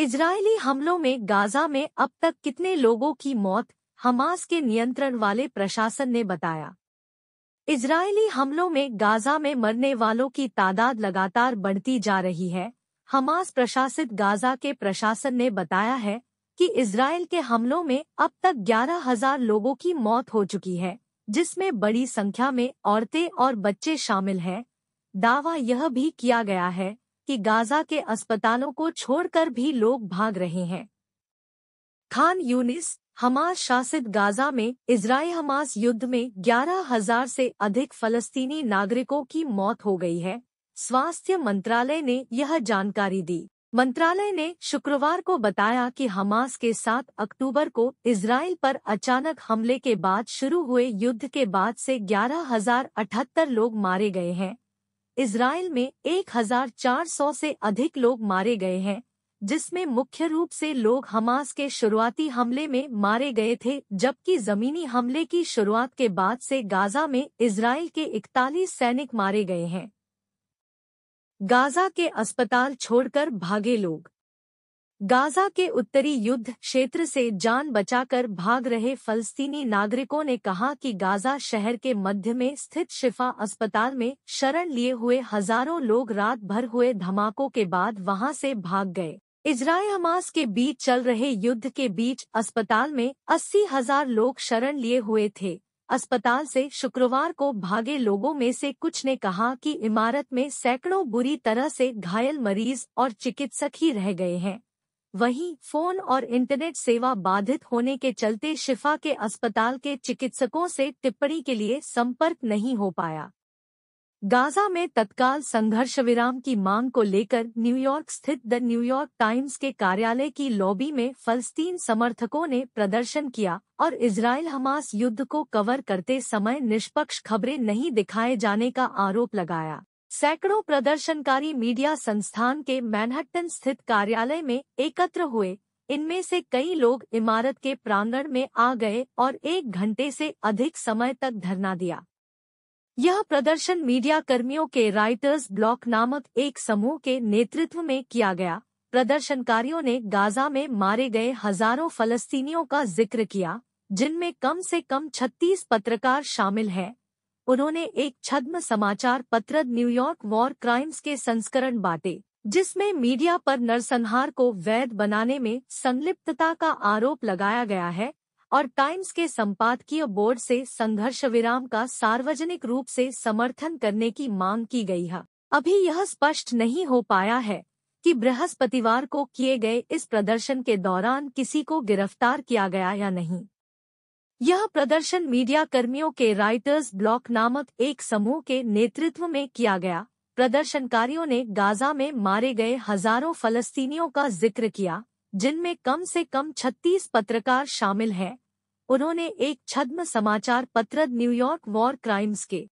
Israeli हमलों में Gaza में अब तक कितने लोगों की मौत हमास के नियंत्रण वाले प्रशासन ने बताया इजरायली हमलों में गाजा में मरने वालों की तादाद लगातार बढ़ती जा रही है हमास प्रशासित गाजा के प्रशासन ने बताया है कि इसराइल के हमलों में अब तक ग्यारह हजार लोगों की मौत हो चुकी है जिसमें बड़ी संख्या में औरतें और बच्चे शामिल हैं दावा यह भी किया गया है कि गाजा के अस्पतालों को छोड़कर भी लोग भाग रहे हैं खान यूनिस हमास शासित गाजा में इसराइल हमास युद्ध में ग्यारह हजार से अधिक फलस्तीनी नागरिकों की मौत हो गई है स्वास्थ्य मंत्रालय ने यह जानकारी दी मंत्रालय ने शुक्रवार को बताया कि हमास के 7 अक्टूबर को इसराइल पर अचानक हमले के बाद शुरू हुए युद्ध के बाद से ग्यारह लोग मारे गए हैं इसराइल में 1,400 से अधिक लोग मारे गए हैं जिसमें मुख्य रूप से लोग हमास के शुरुआती हमले में मारे गए थे जबकि जमीनी हमले की शुरुआत के बाद से गाजा में इसराइल के 41 सैनिक मारे गए हैं गाजा के अस्पताल छोड़कर भागे लोग गाजा के उत्तरी युद्ध क्षेत्र से जान बचाकर भाग रहे फलस्तीनी नागरिकों ने कहा कि गाजा शहर के मध्य में स्थित शिफा अस्पताल में शरण लिए हुए हजारों लोग रात भर हुए धमाकों के बाद वहां से भाग गए इजराइल हमास के बीच चल रहे युद्ध के बीच अस्पताल में अस्सी हजार लोग शरण लिए हुए थे अस्पताल से शुक्रवार को भागे लोगों में से कुछ ने कहा कि इमारत में सैकड़ों बुरी तरह से घायल मरीज और चिकित्सक ही रह गए हैं वहीं फोन और इंटरनेट सेवा बाधित होने के चलते शिफा के अस्पताल के चिकित्सकों से टिप्पणी के लिए संपर्क नहीं हो पाया गाजा में तत्काल संघर्ष विराम की मांग को लेकर न्यूयॉर्क स्थित द न्यूयॉर्क टाइम्स के कार्यालय की लॉबी में फलस्तीन समर्थकों ने प्रदर्शन किया और इसराइल हमास युद्ध को कवर करते समय निष्पक्ष खबरें नहीं दिखाए जाने का आरोप लगाया सैकड़ों प्रदर्शनकारी मीडिया संस्थान के मैनहट्टन स्थित कार्यालय में एकत्र हुए इनमें से कई लोग इमारत के प्रांगण में आ गए और एक घंटे से अधिक समय तक धरना दिया यह प्रदर्शन मीडिया कर्मियों के राइटर्स ब्लॉक नामक एक समूह के नेतृत्व में किया गया प्रदर्शनकारियों ने गाजा में मारे गए हजारों फलस्तीनियों का जिक्र किया जिनमें कम से कम 36 पत्रकार शामिल हैं उन्होंने एक छद्म समाचार पत्र न्यूयॉर्क वॉर क्राइम्स के संस्करण बांटे जिसमें मीडिया पर नरसंहार को वैध बनाने में संलिप्तता का आरोप लगाया गया है और टाइम्स के संपादकीय बोर्ड से संघर्ष विराम का सार्वजनिक रूप से समर्थन करने की मांग की गई है अभी यह स्पष्ट नहीं हो पाया है कि बृहस्पतिवार को किए गए इस प्रदर्शन के दौरान किसी को गिरफ्तार किया गया या नहीं यह प्रदर्शन मीडिया कर्मियों के राइटर्स ब्लॉक नामक एक समूह के नेतृत्व में किया गया प्रदर्शनकारियों ने गाजा में मारे गए हजारों फलस्तीनियों का जिक्र किया जिनमें कम से कम 36 पत्रकार शामिल हैं उन्होंने एक छद्म समाचार पत्र न्यूयॉर्क वॉर क्राइम्स के